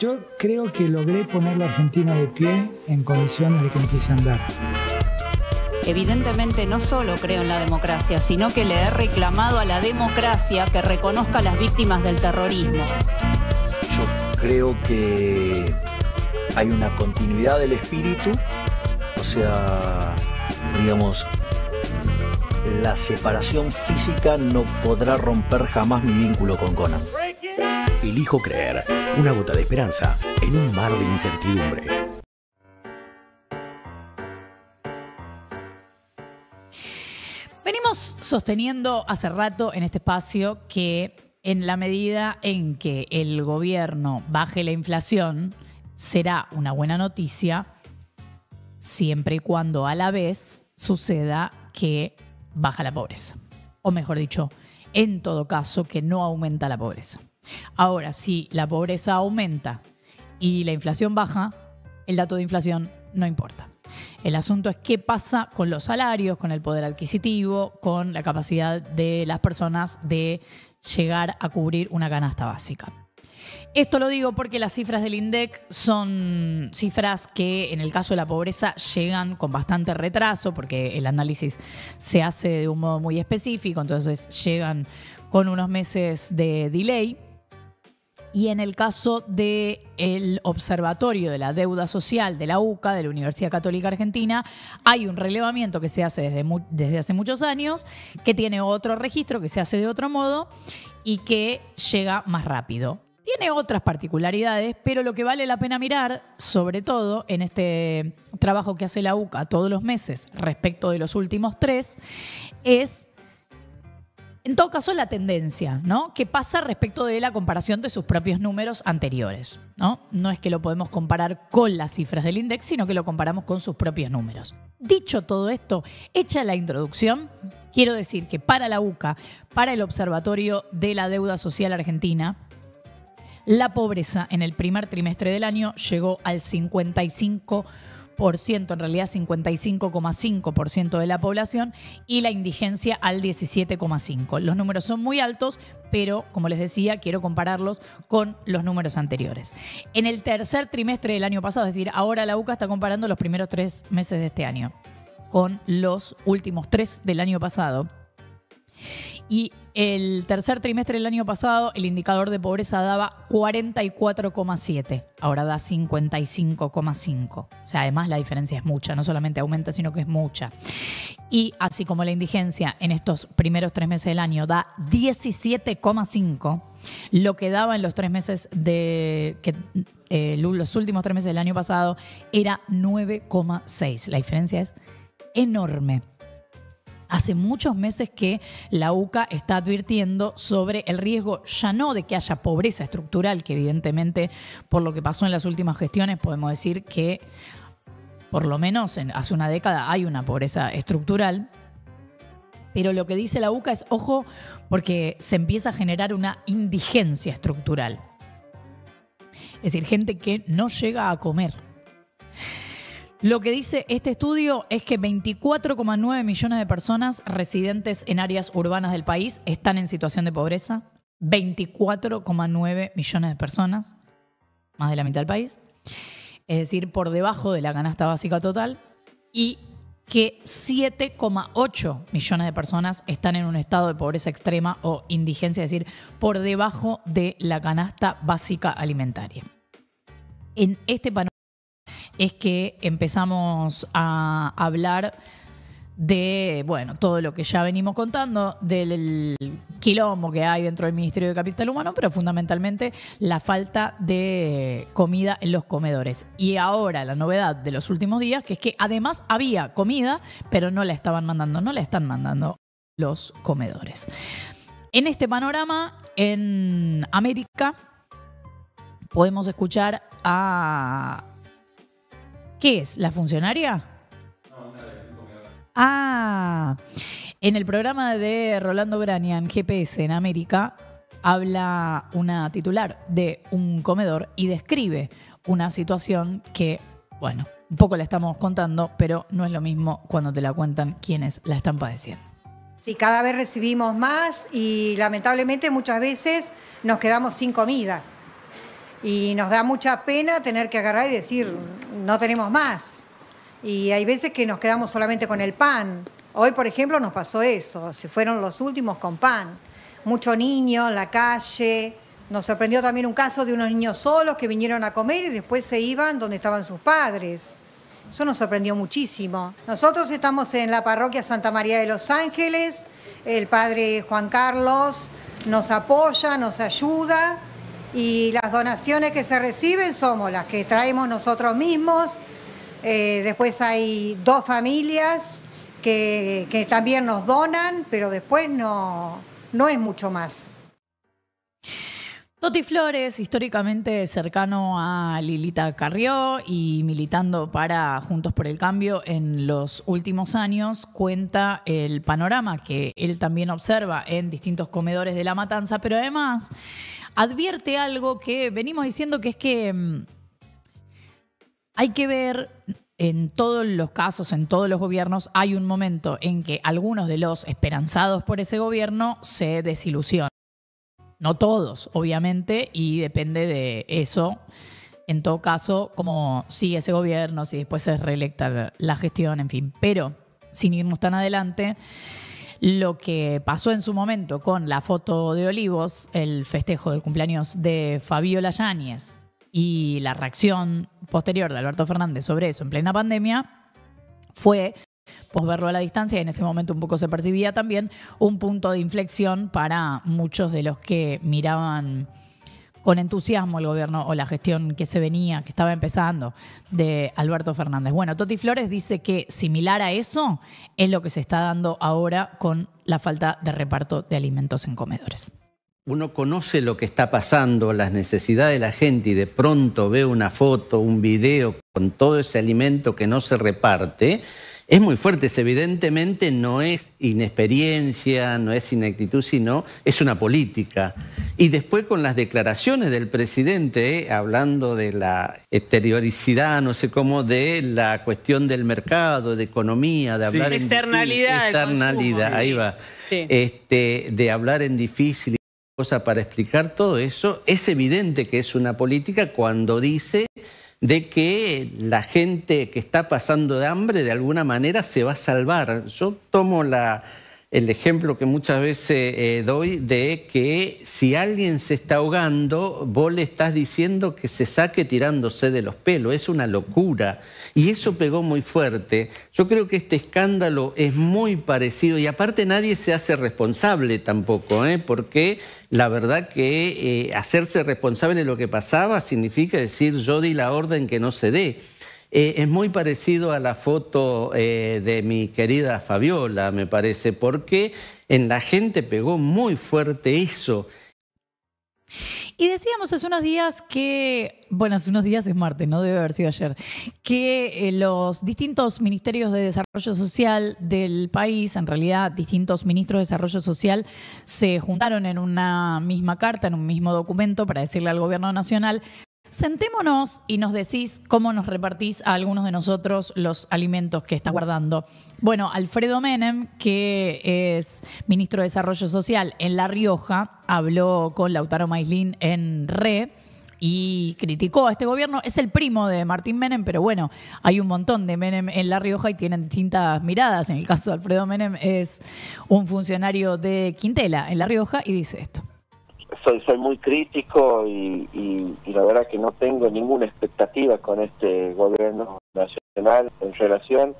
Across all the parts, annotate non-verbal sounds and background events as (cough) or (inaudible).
Yo creo que logré poner la Argentina de pie en condiciones de que empiece a andar. Evidentemente no solo creo en la democracia, sino que le he reclamado a la democracia que reconozca a las víctimas del terrorismo. Yo creo que hay una continuidad del espíritu, o sea, digamos, la separación física no podrá romper jamás mi vínculo con Conan. Elijo creer, una gota de esperanza en un mar de incertidumbre. Venimos sosteniendo hace rato en este espacio que en la medida en que el gobierno baje la inflación, será una buena noticia siempre y cuando a la vez suceda que baja la pobreza. O mejor dicho, en todo caso, que no aumenta la pobreza. Ahora, si la pobreza aumenta y la inflación baja, el dato de inflación no importa. El asunto es qué pasa con los salarios, con el poder adquisitivo, con la capacidad de las personas de llegar a cubrir una canasta básica. Esto lo digo porque las cifras del INDEC son cifras que en el caso de la pobreza llegan con bastante retraso porque el análisis se hace de un modo muy específico, entonces llegan con unos meses de delay. Y en el caso del Observatorio de la Deuda Social de la UCA, de la Universidad Católica Argentina, hay un relevamiento que se hace desde, desde hace muchos años, que tiene otro registro, que se hace de otro modo y que llega más rápido. Tiene otras particularidades, pero lo que vale la pena mirar, sobre todo en este trabajo que hace la UCA todos los meses respecto de los últimos tres, es en todo caso, la tendencia, ¿no? Que pasa respecto de la comparación de sus propios números anteriores, ¿no? No es que lo podemos comparar con las cifras del INDEX, sino que lo comparamos con sus propios números. Dicho todo esto, hecha la introducción, quiero decir que para la UCA, para el Observatorio de la Deuda Social Argentina, la pobreza en el primer trimestre del año llegó al 55% en realidad 55,5% de la población, y la indigencia al 17,5%. Los números son muy altos, pero como les decía, quiero compararlos con los números anteriores. En el tercer trimestre del año pasado, es decir, ahora la UCA está comparando los primeros tres meses de este año con los últimos tres del año pasado. Y el tercer trimestre del año pasado, el indicador de pobreza daba 44,7, ahora da 55,5. O sea, además la diferencia es mucha, no solamente aumenta, sino que es mucha. Y así como la indigencia en estos primeros tres meses del año da 17,5, lo que daba en los tres meses de eh, los últimos tres meses del año pasado era 9,6. La diferencia es enorme. Hace muchos meses que la UCA está advirtiendo sobre el riesgo ya no de que haya pobreza estructural, que evidentemente por lo que pasó en las últimas gestiones podemos decir que por lo menos hace una década hay una pobreza estructural, pero lo que dice la UCA es, ojo, porque se empieza a generar una indigencia estructural. Es decir, gente que no llega a comer. Lo que dice este estudio es que 24,9 millones de personas residentes en áreas urbanas del país están en situación de pobreza. 24,9 millones de personas, más de la mitad del país. Es decir, por debajo de la canasta básica total. Y que 7,8 millones de personas están en un estado de pobreza extrema o indigencia, es decir, por debajo de la canasta básica alimentaria. En este es que empezamos a hablar de, bueno, todo lo que ya venimos contando, del quilombo que hay dentro del Ministerio de Capital Humano, pero fundamentalmente la falta de comida en los comedores. Y ahora la novedad de los últimos días, que es que además había comida, pero no la estaban mandando, no la están mandando los comedores. En este panorama, en América, podemos escuchar a ¿Qué es? ¿La funcionaria? Ah, en el programa de Rolando Branian, GPS en América, habla una titular de un comedor y describe una situación que, bueno, un poco la estamos contando, pero no es lo mismo cuando te la cuentan quienes la están padeciendo. Sí, cada vez recibimos más y lamentablemente muchas veces nos quedamos sin comida. Y nos da mucha pena tener que agarrar y decir, no tenemos más. Y hay veces que nos quedamos solamente con el pan. Hoy, por ejemplo, nos pasó eso. Se fueron los últimos con pan. Mucho niño en la calle. Nos sorprendió también un caso de unos niños solos que vinieron a comer y después se iban donde estaban sus padres. Eso nos sorprendió muchísimo. Nosotros estamos en la parroquia Santa María de los Ángeles. El padre Juan Carlos nos apoya, nos ayuda y las donaciones que se reciben somos las que traemos nosotros mismos. Eh, después hay dos familias que, también nos donan, pero después no, no es mucho más. Toti Flores, históricamente cercano a Lilita Carrió y militando para Juntos por el Cambio en los últimos años, cuenta el panorama que él también observa en distintos comedores de la matanza, pero además advierte algo que venimos diciendo que es que mm, hay que ver en todos los casos, en todos los gobiernos, hay un momento en que algunos de los esperanzados por ese gobierno se desilusionan. No todos, obviamente, y depende de eso. En todo caso, como sigue ese gobierno, si después se reelecta la gestión, en fin. Pero, sin irnos tan adelante, lo que pasó en su momento con la foto de Olivos, el festejo del cumpleaños de Fabiola Yáñez y la reacción posterior de Alberto Fernández sobre eso en plena pandemia, fue pues verlo a la distancia, y en ese momento un poco se percibía también un punto de inflexión para muchos de los que miraban con entusiasmo el gobierno o la gestión que se venía, que estaba empezando, de Alberto Fernández. Bueno, Toti Flores dice que similar a eso es lo que se está dando ahora con la falta de reparto de alimentos en comedores. Uno conoce lo que está pasando, las necesidades de la gente y de pronto ve una foto, un video con todo ese alimento que no se reparte es muy fuerte. Evidentemente no es inexperiencia, no es ineptitud, sino es una política. Y después con las declaraciones del presidente, hablando de la exterioricidad, no sé cómo, de la cuestión del mercado, de economía, de hablar en externalidad, ahí va, Este, de hablar en difícil cosa para explicar todo eso. Es evidente que es una política cuando dice de que la gente que está pasando de hambre de alguna manera se va a salvar. Yo tomo la, el ejemplo que muchas veces eh, doy de que si alguien se está ahogando, vos le estás diciendo que se saque tirándose de los pelos. Es una locura. Y eso pegó muy fuerte. Yo creo que este escándalo es muy parecido y aparte nadie se hace responsable tampoco, ¿eh? porque la verdad que eh, hacerse responsable de lo que pasaba significa decir yo di la orden que no se dé. Eh, es muy parecido a la foto eh, de mi querida Fabiola, me parece, porque en la gente pegó muy fuerte eso. Y decíamos hace unos días que, bueno, hace unos días es martes, no debe haber sido ayer, que eh, los distintos ministerios de desarrollo social del país, en realidad distintos ministros de desarrollo social, se juntaron en una misma carta, en un mismo documento para decirle al gobierno nacional, sentémonos y nos decís cómo nos repartís a algunos de nosotros los alimentos que está guardando. Bueno, Alfredo Menem, que es ministro de Desarrollo Social en La Rioja, habló con Lautaro Maislin en RE y criticó a este gobierno. Es el primo de Martín Menem, pero bueno, hay un montón de Menem en La Rioja y tienen distintas miradas. En el caso de Alfredo Menem es un funcionario de Quintela en La Rioja y dice esto soy muy crítico y, y, la verdad que no tengo ninguna expectativa con este gobierno nacional en relación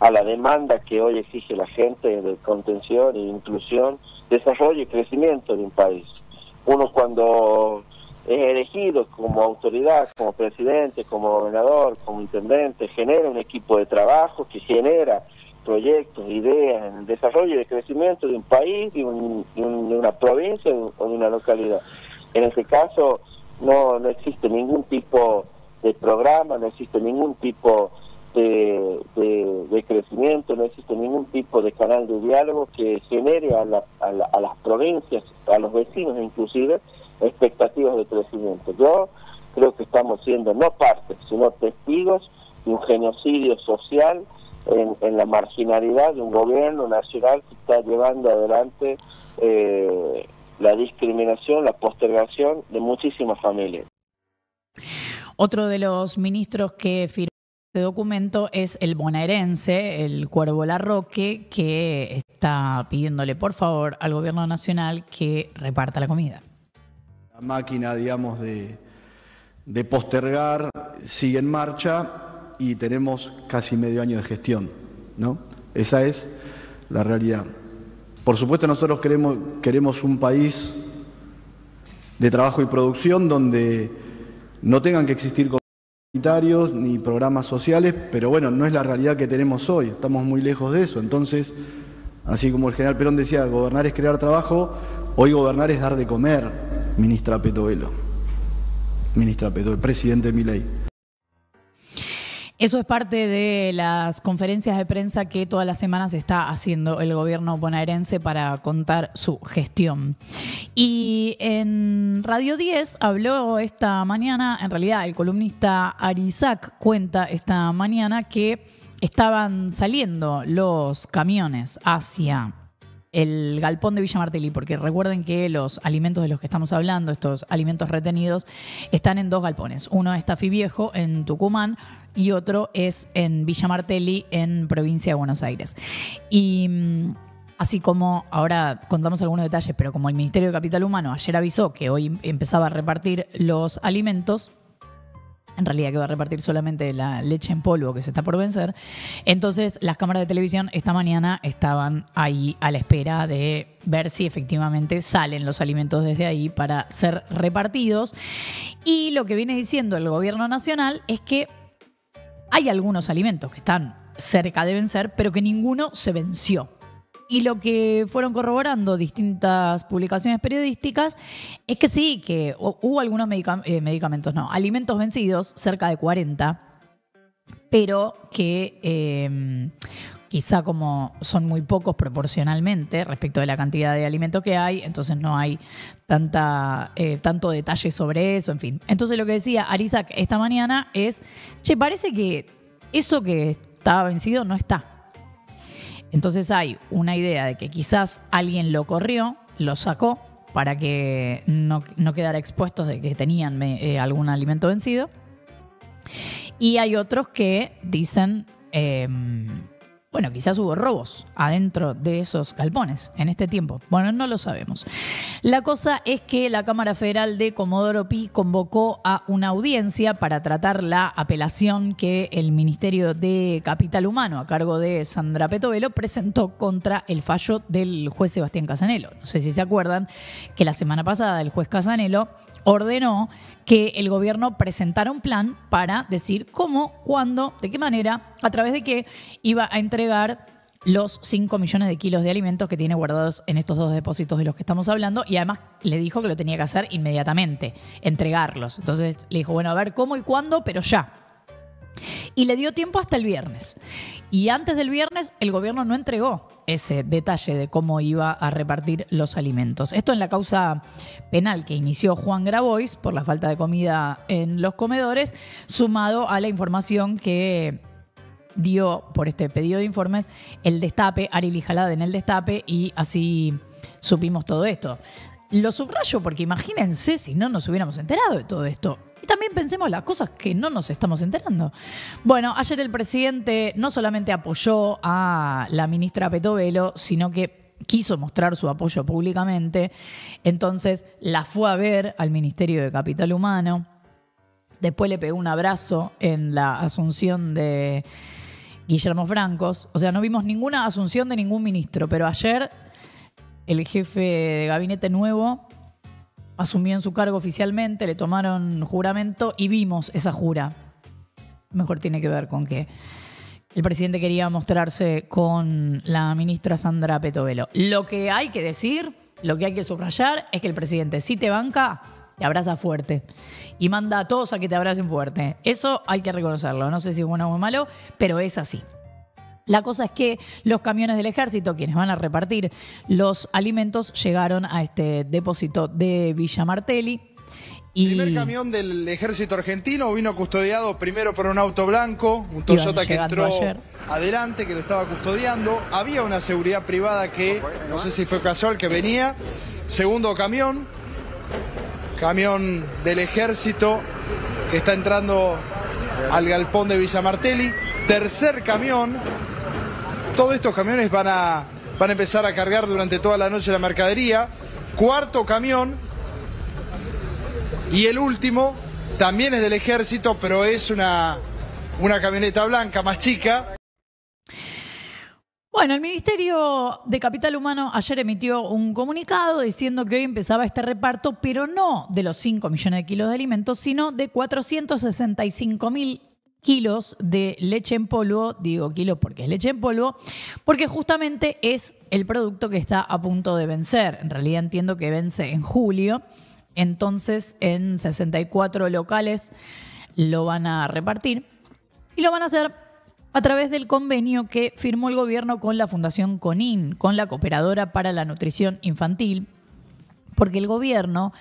a la demanda que hoy exige la gente de contención e inclusión, desarrollo y crecimiento de un país. Uno cuando es elegido como autoridad, como presidente, como gobernador, como intendente, genera un equipo de trabajo que genera proyectos, ideas, en desarrollo y de crecimiento de un país, de, una provincia o de una localidad. En este caso no, no existe ningún tipo de programa, no existe ningún tipo de, crecimiento, no existe ningún tipo de canal de diálogo que genere a, a, las provincias, a los vecinos inclusive, expectativas de crecimiento. Yo creo que estamos siendo no partes, sino testigos de un genocidio social en, la marginalidad de un gobierno nacional que está llevando adelante eh, la discriminación, la postergación de muchísimas familias. Otro de los ministros que firmó este documento es el bonaerense, el Cuervo Larroque, que está pidiéndole por favor al gobierno nacional que reparta la comida. La máquina, digamos, de, de postergar sigue en marcha y tenemos casi medio año de gestión. ¿no? Esa es la realidad. Por supuesto nosotros queremos, queremos un país de trabajo y producción donde no tengan que existir comunitarios ni programas sociales, pero bueno, no es la realidad que tenemos hoy, estamos muy lejos de eso. Entonces, así como el general Perón decía, gobernar es crear trabajo, hoy gobernar es dar de comer, ministra Petovelo, ministra Petovelo, presidente ley. Eso es parte de las conferencias de prensa que todas las semanas está haciendo el gobierno bonaerense para contar su gestión. Y en Radio 10 habló esta mañana, en realidad el columnista Arizac cuenta esta mañana que estaban saliendo los camiones hacia el galpón de Villa Martelli, porque recuerden que los alimentos de los que estamos hablando, estos alimentos retenidos, están en dos galpones. Uno está viejo en Tucumán y otro es en Villa Martelli en provincia de Buenos Aires. Y mm, Así como ahora contamos algunos detalles, pero como el Ministerio de Capital Humano ayer avisó que hoy empezaba a repartir los alimentos, en realidad que va a repartir solamente la leche en polvo que se está por vencer. Entonces, las cámaras de televisión esta mañana estaban ahí a la espera de ver si efectivamente salen los alimentos desde ahí para ser repartidos. Y lo que viene diciendo el gobierno nacional es que hay algunos alimentos que están cerca de vencer, pero que ninguno se venció y lo que fueron corroborando distintas publicaciones periodísticas es que sí, que hubo algunos eh, medicamentos, no, alimentos vencidos, cerca de 40, pero que em, quizá como son muy pocos proporcionalmente respecto de la cantidad de alimentos que hay, entonces no hay tanta, eh, tanto detalle sobre eso, en fin. Entonces lo que decía Arisa esta mañana es, che, parece que eso que estaba vencido no está. Entonces hay una idea de que quizás alguien lo corrió, lo sacó para que no, quedara expuesto de que tenían eh, algún alimento vencido. Y hay otros que dicen, em, bueno, quizás hubo robos adentro de esos galpones en este tiempo. Bueno, no lo sabemos. La cosa es que la Cámara Federal de Comodoro Pi convocó a una audiencia para tratar la apelación que el Ministerio de Capital Humano, a cargo de Sandra Petovelo, presentó contra el fallo del juez Sebastián Casanelo. No sé si se acuerdan que la semana pasada el juez Casanelo ordenó que el gobierno presentara un plan para decir cómo, cuándo, de qué manera, a través de qué iba a entregar los 5 millones de kilos de alimentos que tiene guardados en estos dos depósitos de los que estamos hablando y además le dijo que lo tenía que hacer inmediatamente, entregarlos. Entonces le dijo, bueno, a ver cómo y cuándo, pero ya. Y le dio tiempo hasta el viernes. Y antes del viernes el gobierno no entregó ese detalle de cómo iba a repartir los alimentos. Esto en la causa penal que inició Juan Grabois por la falta de comida en los comedores, sumado a la información que dio por este pedido de informes el destape, Ari en el destape, y así supimos todo esto. Lo subrayo porque imagínense si no nos hubiéramos enterado de todo esto. Y también pensemos las cosas que no nos estamos enterando. Bueno, ayer el presidente no solamente apoyó a la ministra Petovelo, sino que quiso mostrar su apoyo públicamente, entonces la fue a ver al Ministerio de Capital Humano, después le pegó un abrazo en la asunción de Guillermo Francos, o sea, no vimos ninguna asunción de ningún ministro, pero ayer el jefe de gabinete nuevo asumió en su cargo oficialmente, le tomaron juramento y vimos esa jura. Mejor tiene que ver con que el presidente quería mostrarse con la ministra Sandra Petovelo. Lo que hay que decir, lo que hay que subrayar es que el presidente si te banca, te abraza fuerte y manda a todos a que te abracen fuerte. Eso hay que reconocerlo. No sé si es bueno o malo, pero es así. La cosa es que los camiones del ejército, quienes van a repartir los alimentos, llegaron a este depósito de Villa Martelli. Y... El primer camión del ejército argentino vino custodiado primero por un auto blanco, un Toyota que entró adelante, que lo estaba custodiando. Había una seguridad privada que, no sé si fue casual, que venía. Segundo camión, camión del ejército que está entrando al galpón de Villa Martelli tercer camión. Todos estos camiones van a, a empezar a cargar durante toda la noche la mercadería. Cuarto camión. Y el último también es del ejército, pero es una, una camioneta blanca más chica. Bueno, el Ministerio de Capital Humano ayer emitió un comunicado diciendo que hoy empezaba este reparto, pero no de los 5 millones de kilos de alimentos, sino de 465 mil kilos de leche en polvo, digo kilo porque es leche en polvo, porque justamente es el producto que está a punto de vencer. En realidad entiendo que vence en julio, entonces en 64 locales lo van a repartir y lo van a hacer a través del convenio que firmó el gobierno con la Fundación CONIN, con la Cooperadora para la Nutrición Infantil, porque el gobierno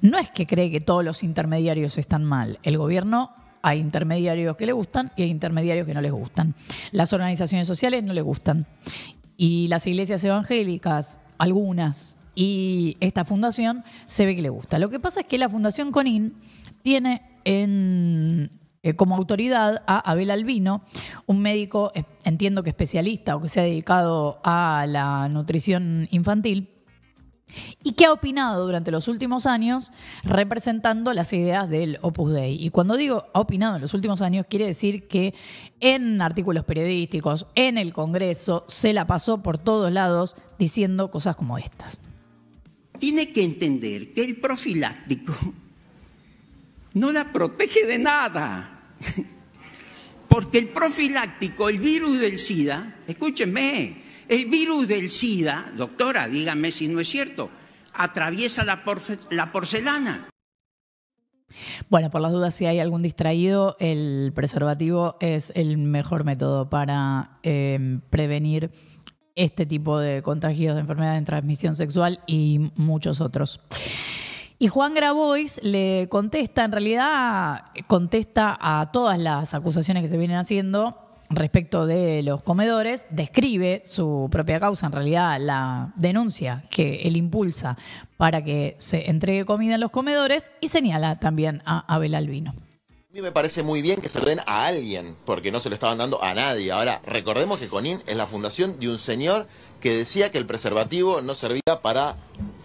no es que cree que todos los intermediarios están mal, el gobierno hay intermediarios que le gustan y hay intermediarios que no les gustan. Las organizaciones sociales no les gustan. Y las iglesias evangélicas, algunas, y esta fundación se ve que le gusta. Lo que pasa es que la Fundación Conin tiene eh, como autoridad a Abel Albino, un médico, eh, entiendo que especialista o que se ha dedicado a la nutrición infantil, y que ha opinado durante los últimos años representando las ideas del Opus Dei. Y cuando digo ha opinado en los últimos años, quiere decir que en artículos periodísticos, en el Congreso, se la pasó por todos lados diciendo cosas como estas. Tiene que entender que el profiláctico no la protege de nada. (laughs) Porque el profiláctico, el virus del SIDA, escúchenme, el virus del SIDA, doctora, dígame si no es cierto, atraviesa la, porcelana. Bueno, por las dudas, si hay algún distraído, el preservativo es el mejor método para em, prevenir este tipo de contagios de enfermedades en transmisión sexual y muchos otros. Y Juan Grabois le contesta, en realidad contesta a todas las acusaciones que se vienen haciendo respecto de los comedores, describe su propia causa, en realidad la denuncia que él impulsa para que se entregue comida en los comedores y señala también a Abel Albino. A mí me parece muy bien que se lo den a alguien, porque no se lo estaban dando a nadie. Ahora, recordemos que Conin es la fundación de un señor que decía que el preservativo no servía para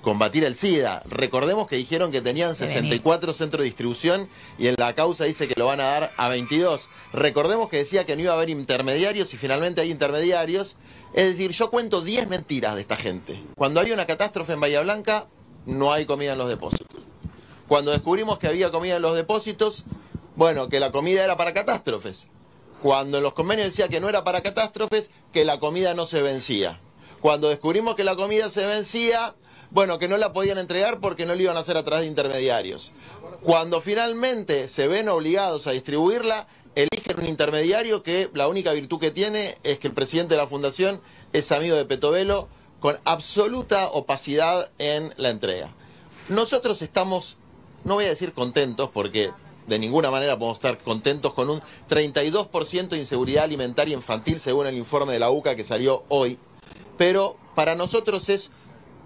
combatir el SIDA. Recordemos que dijeron que tenían 64 centros de distribución y en la causa dice que lo van a dar a 22. Recordemos que decía que no iba a haber intermediarios y finalmente hay intermediarios. Es decir, yo cuento 10 mentiras de esta gente. Cuando hay una catástrofe en Bahía Blanca, no hay comida en los depósitos. Cuando descubrimos que había comida en los depósitos, bueno, que la comida era para catástrofes. Cuando en los convenios decía que no era para catástrofes, que la comida no se vencía. Cuando descubrimos que la comida se vencía, bueno, que no la podían entregar porque no lo iban a hacer a través de intermediarios. Cuando finalmente se ven obligados a distribuirla, eligen un intermediario que la única virtud que tiene es que el presidente de la fundación es amigo de Petovelo con absoluta opacidad en la entrega. Nosotros estamos, no voy a decir contentos porque de ninguna manera podemos estar contentos con un 32% de inseguridad alimentaria infantil según el informe de la UCA que salió hoy, pero para nosotros es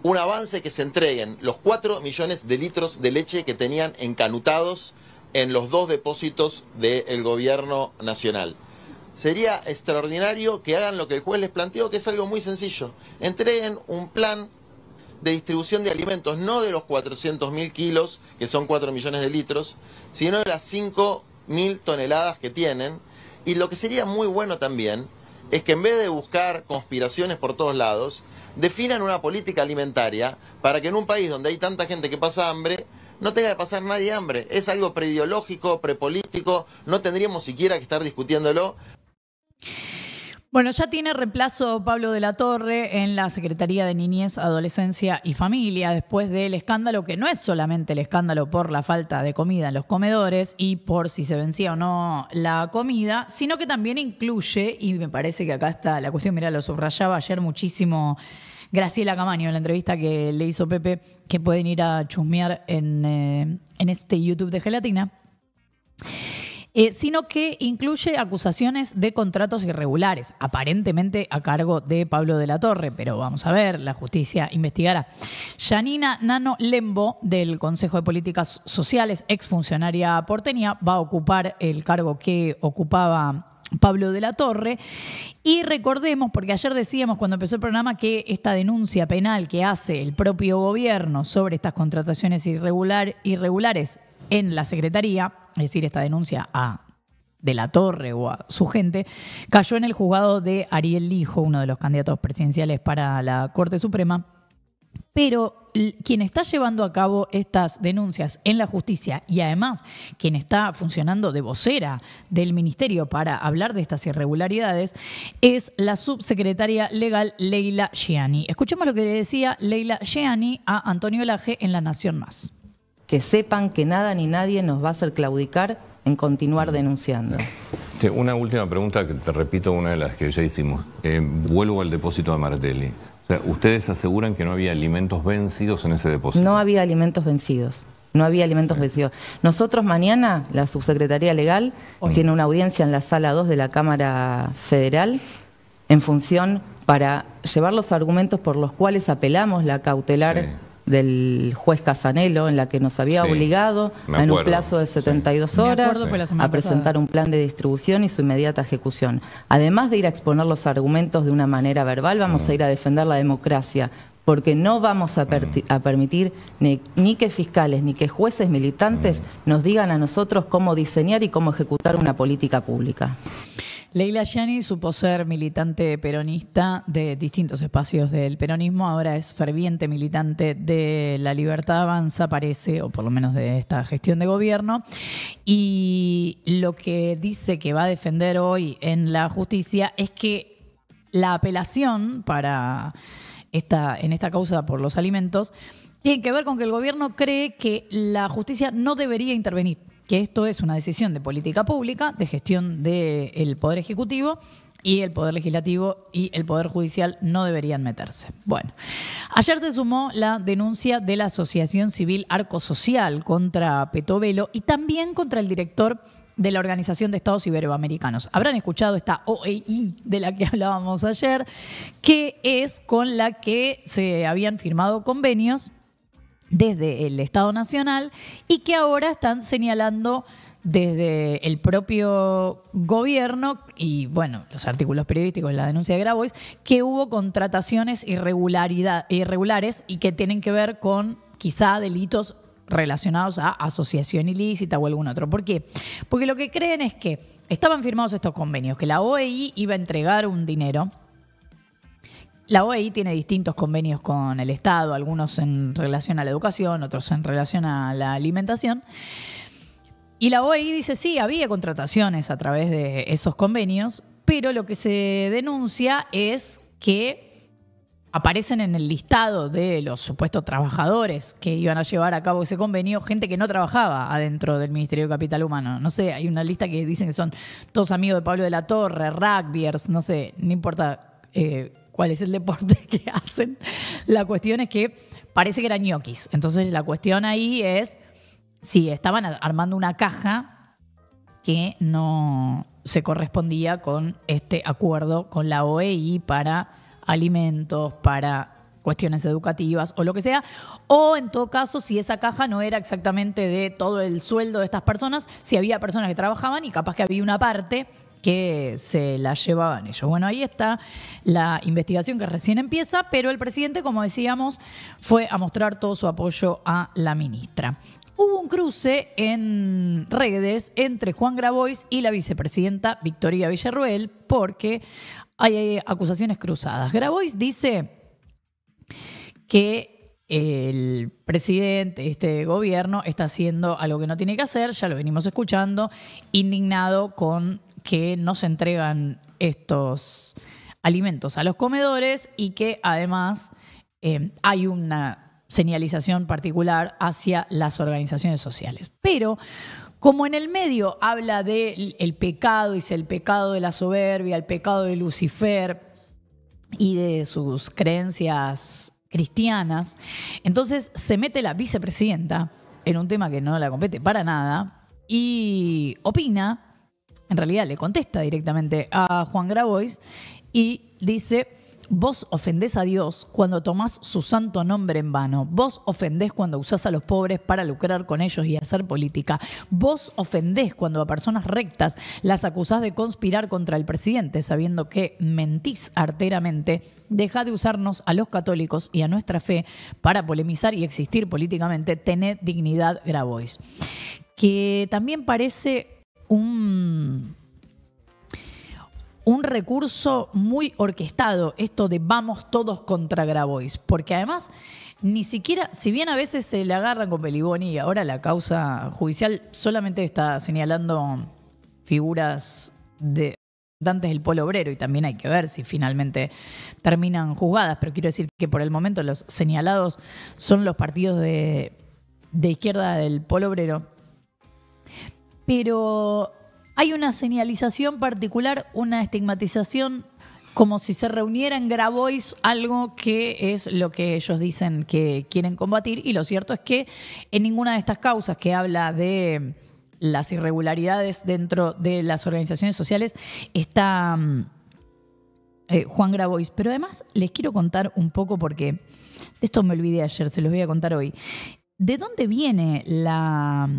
un avance que se entreguen los 4 millones de litros de leche que tenían encanutados en los dos depósitos del gobierno nacional. Sería extraordinario que hagan lo que el juez les planteó, que es algo muy sencillo. Entreguen un plan de distribución de alimentos, no de los 400.000 kilos, que son 4 millones de litros, sino de las 5.000 toneladas que tienen. Y lo que sería muy bueno también es que en vez de buscar conspiraciones por todos lados, definan una política alimentaria para que en un país donde hay tanta gente que pasa hambre, no tenga que pasar nadie hambre. Es algo preideológico, prepolítico, no tendríamos siquiera que estar discutiéndolo. Bueno, ya tiene reemplazo Pablo de la Torre en la Secretaría de Niñez, Adolescencia y Familia después del escándalo, que no es solamente el escándalo por la falta de comida en los comedores y por si se vencía o no la comida, sino que también incluye, y me parece que acá está la cuestión, mira, lo subrayaba ayer muchísimo. Graciela Camaño en la entrevista que le hizo Pepe, que pueden ir a chusmear en, eh, en este YouTube de Gelatina. Eh, sino que incluye acusaciones de contratos irregulares, aparentemente a cargo de Pablo de la Torre, pero vamos a ver, la justicia investigará. Yanina Nano Lembo, del Consejo de Políticas Sociales, exfuncionaria porteña, va a ocupar el cargo que ocupaba Pablo de la Torre. Y recordemos, porque ayer decíamos cuando empezó el programa que esta denuncia penal que hace el propio gobierno sobre estas contrataciones irregulares en la Secretaría es decir, esta denuncia a de la Torre o a su gente, cayó en el juzgado de Ariel Lijo, uno de los candidatos presidenciales para la Corte Suprema. Pero quien está llevando a cabo estas denuncias en la justicia y además quien está funcionando de vocera del ministerio para hablar de estas irregularidades es la subsecretaria legal Leila Gianni. Escuchemos lo que le decía Leila Gianni a Antonio Laje en La Nación Más que sepan que nada ni nadie nos va a hacer claudicar en continuar denunciando. una última pregunta, que te repito, una de las que ya hicimos. Eh, vuelvo al depósito de Martelli. O sea, ¿Ustedes aseguran que no había alimentos vencidos en ese depósito? No había alimentos vencidos. No había alimentos vencidos. Nosotros mañana, la subsecretaría legal mm. tiene una audiencia en la sala 2 de la Cámara Federal en función para llevar los argumentos por los cuales apelamos la cautelar del juez Casanelo, en la que nos había obligado en un plazo de 72 horas a presentar un plan de distribución y su inmediata ejecución. Además de ir a exponer los argumentos de una manera verbal, vamos mm. a ir a defender la democracia, porque no vamos a, mm. permitir ni, que fiscales ni que jueces militantes mm. nos digan a nosotros cómo diseñar y cómo ejecutar una política pública. Leila Jenny supo ser militante peronista de distintos espacios del peronismo, ahora es ferviente militante de la libertad avanza, parece, o por lo menos de esta gestión de gobierno, y lo que dice que va a defender hoy en la justicia es que la apelación para esta, en esta causa por los alimentos tiene que ver con que el gobierno cree que la justicia no debería intervenir que esto es una decisión de política pública, de gestión del Poder Ejecutivo y el Poder Legislativo y el Poder Judicial no deberían meterse. Bueno, ayer se sumó la denuncia de la Asociación Civil Arco Social contra Petovelo y también contra el director de la Organización de Estados Iberoamericanos. Habrán escuchado esta OEI de la que (laughs) hablábamos ayer, que es con la que se habían firmado convenios desde el Estado Nacional y que ahora están señalando desde el propio gobierno y bueno, los artículos periodísticos, la denuncia de Grabois, que hubo contrataciones irregulares y que tienen que ver con quizá delitos relacionados a asociación ilícita o algún otro. ¿Por qué? Porque lo que creen es que estaban firmados estos convenios, que la OEI iba a entregar un dinero la OEI tiene distintos convenios con el Estado, algunos en relación a la educación, otros en relación a la alimentación. Y la OEI dice, sí, había contrataciones a través de esos convenios, pero lo que se denuncia es que aparecen en el listado de los supuestos trabajadores que iban a llevar a cabo ese convenio gente que no trabajaba adentro del Ministerio de Capital Humano. No sé, hay una lista que dicen que son todos amigos de Pablo de la Torre, rugbyers, no sé, no importa. Eh, cuál es el deporte (laughs) que hacen. La cuestión es que parece que eran ñoquis. Entonces la cuestión ahí es si estaban armando una caja que no se correspondía con este acuerdo con la OEI para alimentos, para cuestiones educativas o lo que sea, o en todo caso si esa caja no era exactamente de todo el sueldo de estas personas, si había personas que trabajaban y capaz que había una parte que se la llevaban ellos. Bueno, ahí está la investigación que recién empieza, pero el presidente, como decíamos, fue a mostrar todo su apoyo a la ministra. Hubo un cruce en redes entre Juan Grabois y la vicepresidenta Victoria Villarruel porque hay eh, acusaciones cruzadas. Grabois dice que el presidente, este gobierno, está haciendo algo que no tiene que hacer, ya lo venimos escuchando, indignado con que no se entregan estos alimentos a los comedores y que además eh, hay una señalización particular hacia las organizaciones sociales. Pero como en el medio habla del pecado, dice el pecado de la soberbia, el pecado de Lucifer y de sus creencias cristianas, entonces se mete la vicepresidenta en un tema que no la compete para nada y opina en realidad le contesta directamente a Juan Grabois y dice, vos ofendés a Dios cuando tomás su santo nombre en vano, vos ofendés cuando usás a los pobres para lucrar con ellos y hacer política, vos ofendés cuando a personas rectas las acusás de conspirar contra el presidente sabiendo que mentís arteramente, deja de usarnos a los católicos y a nuestra fe para polemizar y existir políticamente, tened dignidad Grabois. Que también parece un, recurso muy orquestado, esto de vamos todos contra Grabois, porque además ni siquiera, si bien a veces se le agarran con Peliboni y ahora la causa judicial solamente está señalando figuras de Dantes del polo obrero y también hay que ver si finalmente terminan juzgadas, pero quiero decir que por el momento los señalados son los partidos de, de izquierda del polo obrero pero hay una señalización particular, una estigmatización, como si se reuniera en Grabois algo que es lo que ellos dicen que quieren combatir. Y lo cierto es que en ninguna de estas causas que habla de las irregularidades dentro de las organizaciones sociales está mm, eh, Juan Grabois. Pero además les quiero contar un poco porque de esto me olvidé ayer, se los voy a contar hoy. ¿De dónde viene la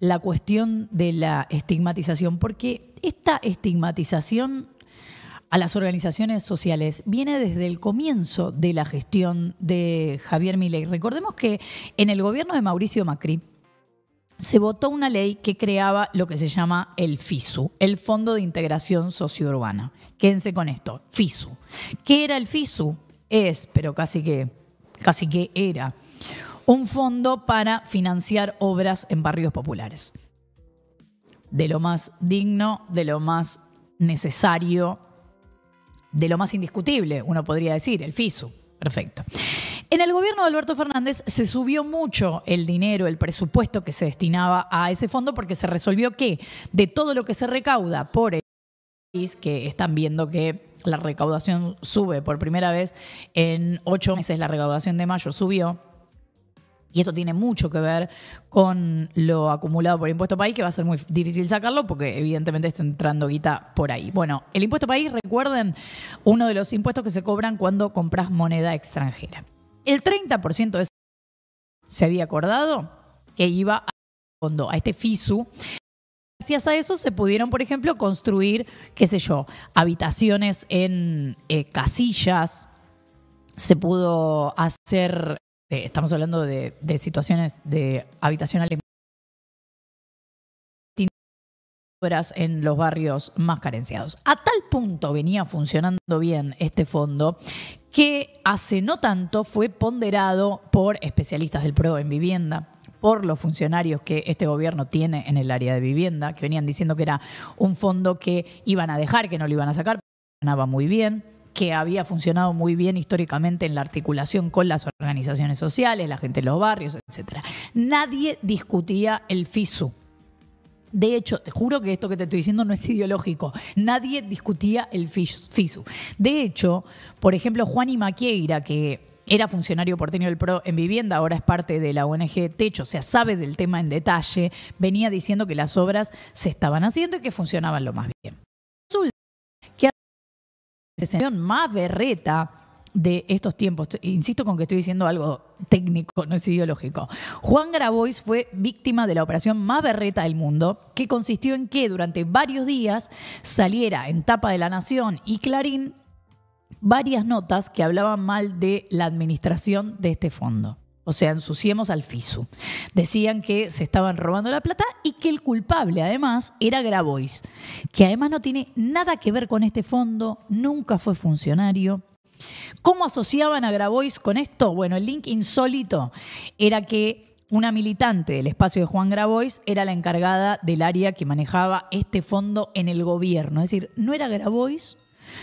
la cuestión de la estigmatización, porque esta estigmatización a las organizaciones sociales viene desde el comienzo de la gestión de Javier Milei. Recordemos que en el gobierno de Mauricio Macri se votó una ley que creaba lo que se llama el FISU, el Fondo de Integración Sociourbana. Quédense con esto, FISU. ¿Qué era el FISU? Es, pero casi que casi que era un fondo para financiar obras en barrios populares. De lo más digno, de lo más necesario, de lo más indiscutible, uno podría decir, el FISU. Perfecto. En el gobierno de Alberto Fernández se subió mucho el dinero, el presupuesto que se destinaba a ese fondo porque se resolvió que de todo lo que se recauda por el país, que están viendo que la recaudación sube por primera vez en ocho meses, la recaudación de mayo subió, y esto tiene mucho que ver con lo acumulado por impuesto país, que va a ser muy difícil sacarlo porque evidentemente está entrando guita por ahí. Bueno, el impuesto país, recuerden, uno de los impuestos que se cobran cuando compras moneda extranjera. El 30% de ese se había acordado que iba a fondo, a este FISU. Gracias a eso se pudieron, por ejemplo, construir, qué sé yo, habitaciones en eh, casillas, se pudo hacer estamos hablando de, situaciones de habitación en los barrios más carenciados. A tal punto venía funcionando bien este fondo que hace no tanto fue ponderado por especialistas del PRO en vivienda, por los funcionarios que este gobierno tiene en el área de vivienda, que venían diciendo que era un fondo que iban a dejar, que no lo iban a sacar, funcionaba muy bien que había funcionado muy bien históricamente en la articulación con las organizaciones sociales, la gente de los barrios, etc. Nadie discutía el FISU. De hecho, te juro que esto que te estoy diciendo no es ideológico. Nadie discutía el FISU. De hecho, por ejemplo, Juan y Maquieira, que era funcionario porteño del PRO en vivienda, ahora es parte de la ONG Techo, o sea, sabe del tema en detalle, venía diciendo que las obras se estaban haciendo y que funcionaban lo más bien más berreta de estos tiempos. Insisto con que estoy diciendo algo técnico, no es ideológico. Juan Grabois fue víctima de la operación más berreta del mundo, que consistió en que durante varios días saliera en Tapa de la Nación y Clarín varias notas que hablaban mal de la administración de este fondo. O sea, ensuciemos al FISU. Decían que se estaban robando la plata y que el culpable, además, era Grabois, que además no tiene nada que ver con este fondo, nunca fue funcionario. ¿Cómo asociaban a Grabois con esto? Bueno, el link insólito era que una militante del espacio de Juan Grabois era la encargada del área que manejaba este fondo en el gobierno. Es decir, no era Grabois,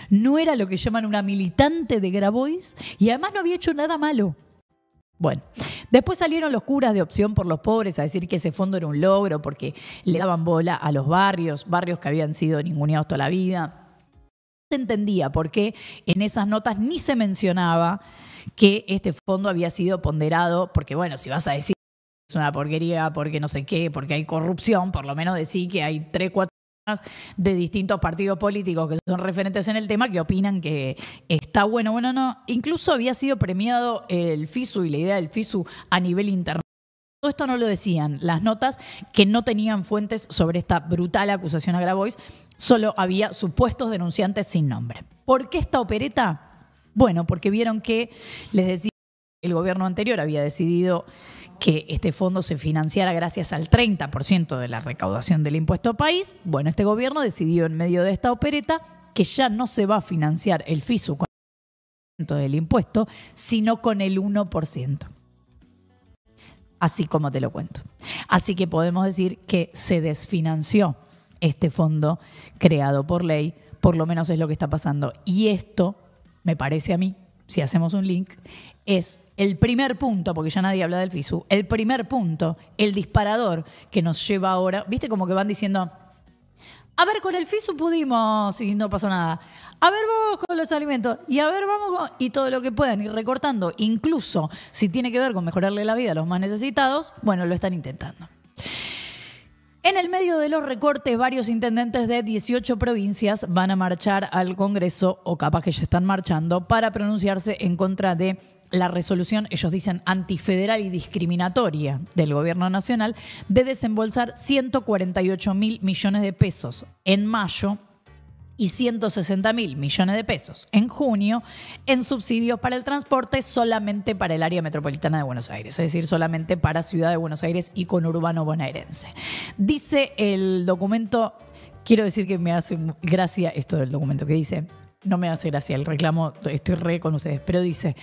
no era lo que llaman una militante de Grabois y además no había hecho nada malo. Bueno, después salieron los curas de opción por los pobres a decir que ese fondo era un logro porque le daban bola a los barrios, barrios que habían sido ninguneados toda la vida. No se entendía por qué en esas notas ni se mencionaba que este fondo había sido ponderado, porque bueno, si vas a decir que es una porquería, porque no sé qué, porque hay corrupción, por lo menos decir que hay tres, cuatro de distintos partidos políticos que son referentes en el tema que opinan que está bueno. Bueno, no, incluso había sido premiado el FISU y la idea del FISU a nivel internacional. Todo esto no lo decían las notas que no tenían fuentes sobre esta brutal acusación a Grabois, solo había supuestos denunciantes sin nombre. ¿Por qué esta opereta? Bueno, porque vieron que les decía el gobierno anterior había decidido que este fondo se financiara gracias al 30% de la recaudación del impuesto país. Bueno, este gobierno decidió en medio de esta opereta que ya no se va a financiar el FISU con el 30% del impuesto, sino con el 1%. Así como te lo cuento. Así que podemos decir que se desfinanció este fondo creado por ley, por lo menos es lo que está pasando. Y esto, me parece a mí, si hacemos un link, es el primer punto, porque ya nadie habla del FISU, el primer punto, el disparador que nos lleva ahora, viste como que van diciendo, a ver, con el FISU pudimos y no pasó nada. A ver, vamos con los alimentos. Y a ver, vamos con... Y todo lo que puedan ir recortando, incluso si tiene que ver con mejorarle la vida a los más necesitados, bueno, lo están intentando. En el medio de los recortes, varios intendentes de 18 provincias van a marchar al Congreso, o capaz que ya están marchando, para pronunciarse en contra de la resolución, ellos dicen antifederal y discriminatoria del gobierno nacional, de desembolsar 148 mil millones de pesos en mayo y 160 mil millones de pesos en junio en subsidios para el transporte solamente para el área metropolitana de Buenos Aires, es decir, solamente para Ciudad de Buenos Aires y conurbano bonaerense. Dice el documento, quiero decir que me hace gracia esto del documento que dice, no me hace gracia el reclamo, estoy re con ustedes, pero dice,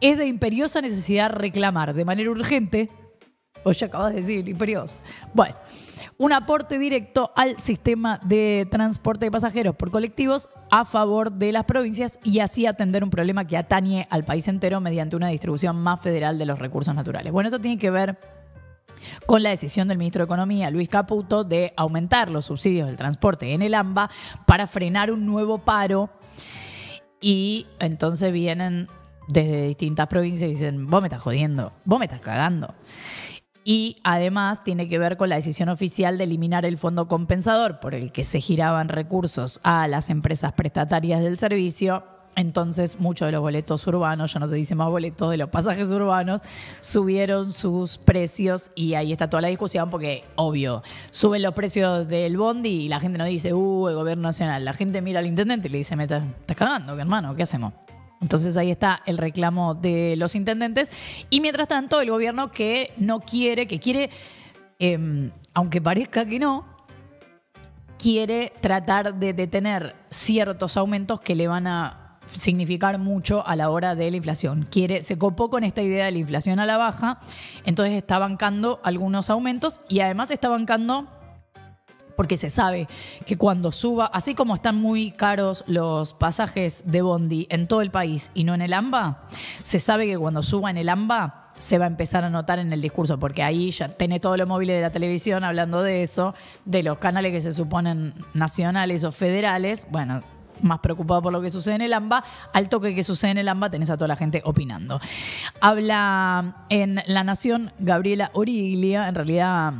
es de imperiosa necesidad reclamar de manera urgente, o ya acabas de decir, imperiosa. Bueno, un aporte directo al sistema de transporte de pasajeros por colectivos a favor de las provincias y así atender un problema que atañe al país entero mediante una distribución más federal de los recursos naturales. Bueno, eso tiene que ver con la decisión del ministro de Economía, Luis Caputo, de aumentar los subsidios del transporte en el AMBA para frenar un nuevo paro y entonces vienen desde distintas provincias y dicen, vos me estás jodiendo, vos me estás cagando. Y además tiene que ver con la decisión oficial de eliminar el fondo compensador por el que se giraban recursos a las empresas prestatarias del servicio entonces, muchos de los boletos urbanos, ya no se dice más boletos, de los pasajes urbanos, subieron sus precios y ahí está toda la discusión porque, obvio, suben los precios del bondi y la gente no dice, uh, el gobierno nacional. La gente mira al intendente y le dice, me estás cagando, hermano, ¿qué hacemos? Entonces ahí está el reclamo de los intendentes. Y mientras tanto, el gobierno que no quiere, que quiere, em, aunque parezca que no, quiere tratar de detener ciertos aumentos que le van a significar mucho a la hora de la inflación. Quiere, se copó con esta idea de la inflación a la baja, entonces está bancando algunos aumentos y además está bancando porque se sabe que cuando suba, así como están muy caros los pasajes de Bondi en todo el país y no en el AMBA, se sabe que cuando suba en el AMBA se va a empezar a notar en el discurso, porque ahí ya tiene todos los móviles de la televisión hablando de eso, de los canales que se suponen nacionales o federales, bueno, más preocupado por lo que sucede en el AMBA, al toque que sucede en el AMBA tenés a toda la gente opinando. Habla en La Nación Gabriela Origlia, en realidad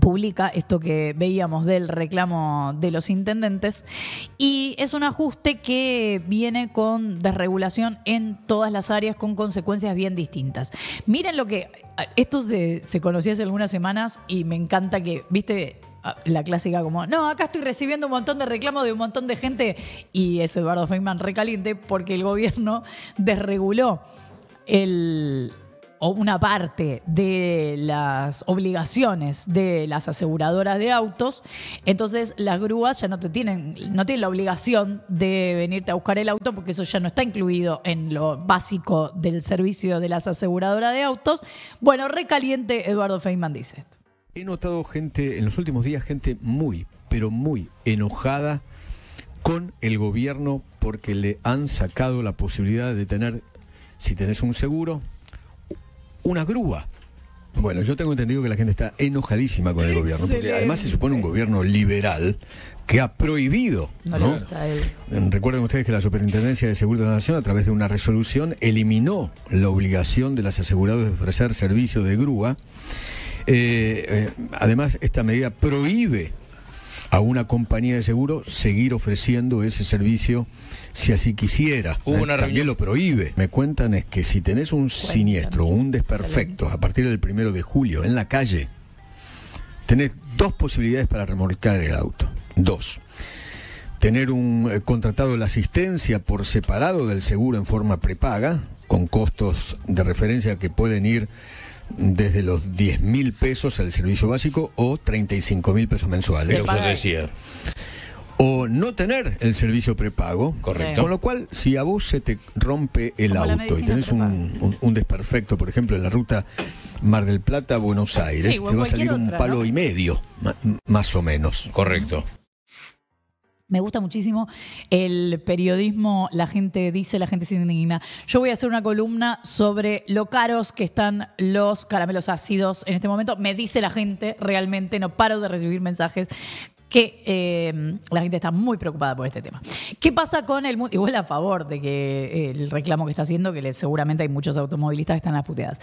publica esto que veíamos del reclamo de los intendentes y es un ajuste que viene con desregulación en todas las áreas con consecuencias bien distintas. Miren lo que esto se, conocía hace algunas semanas y me encanta que, viste, Ah, la clásica como, no, acá estoy recibiendo un montón de reclamos de un montón de gente y es Eduardo Feynman recaliente porque el gobierno (laughs) desreguló el, una parte de las obligaciones de las aseguradoras de autos, entonces las grúas ya no te tienen, no tienen la obligación de venirte a buscar el auto porque eso ya no está incluido en lo básico del servicio de las aseguradoras de autos. Bueno, recaliente Eduardo Feynman dice esto. He notado gente, en los últimos días, gente muy, pero muy enojada con el gobierno porque le han sacado la posibilidad de tener, si tenés un seguro, una grúa. Bueno, yo tengo entendido que la gente está enojadísima con el gobierno, porque además se supone un gobierno liberal que ha prohibido. No Recuerden ustedes que la Superintendencia de Seguridad de la Nación, a través de una resolución, eliminó la obligación de las aseguradoras de ofrecer servicio de grúa eh, eh, además, esta medida prohíbe a una compañía de seguro seguir ofreciendo ese servicio si así quisiera. También lo prohíbe. Me cuentan es que si tenés un siniestro, un desperfecto a partir del primero de julio en la calle, tenés dos posibilidades para remolcar el auto. Dos. Tener un eh, contratado la asistencia por separado del seguro en forma prepaga, con costos de referencia que pueden ir desde los 10 mil pesos al servicio básico o 35 mil pesos mensuales. O no tener el servicio prepago. Correcto. Con lo cual, si a vos se te rompe el auto y tenés un, desperfecto, por ejemplo, en la ruta Mar del Plata-Buenos Aires, te va a salir un palo y medio, más o menos. Correcto. Me gusta muchísimo el periodismo, la gente dice, la gente se indigna. Yo voy a hacer una columna sobre lo caros que están los caramelos ácidos en este momento. Me dice la gente, realmente no paro de recibir mensajes que eh, la gente está muy preocupada por este tema. ¿Qué pasa con el mundo? Igual a favor de que eh, el reclamo que está haciendo, que seguramente hay muchos automovilistas que están las puteadas.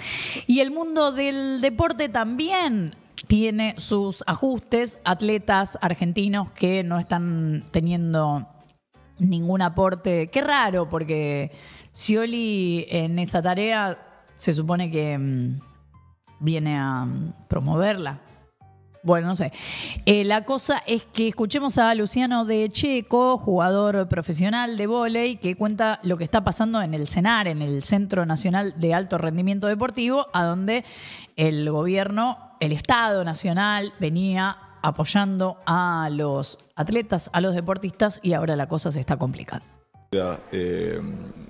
Y el mundo del deporte también tiene sus ajustes, atletas argentinos que no están teniendo ningún aporte. Qué raro, porque Scioli en esa tarea se supone que mm, viene a mm, promoverla. Bueno, no sé. Eh, la cosa es que escuchemos a Luciano de Checo, jugador profesional de vóley, que cuenta lo que está pasando en el CENAR, en el Centro Nacional de Alto Rendimiento Deportivo, a donde el gobierno el Estado Nacional venía apoyando a los atletas, a los deportistas y ahora la cosa se está complicando. Eh,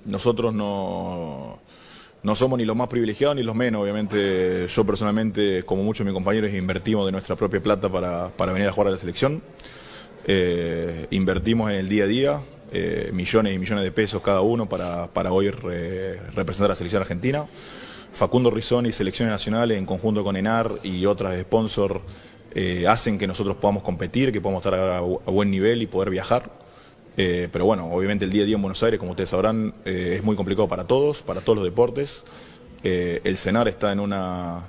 nosotros no, no somos ni los más privilegiados ni los menos, obviamente yo personalmente, como muchos de mis compañeros, invertimos de nuestra propia plata para, venir a jugar a la selección. Eh, invertimos en el día a día eh, millones y millones de pesos cada uno para, para hoy representar a la selección argentina. Facundo Rizón y Selecciones Nacionales en conjunto con ENAR y otras sponsors eh, hacen que nosotros podamos competir, que podamos estar a, buen nivel y poder viajar. Eh, pero bueno, obviamente el día a día en Buenos Aires, como ustedes sabrán, eh, es muy complicado para todos, para todos los deportes. el CENAR está en una,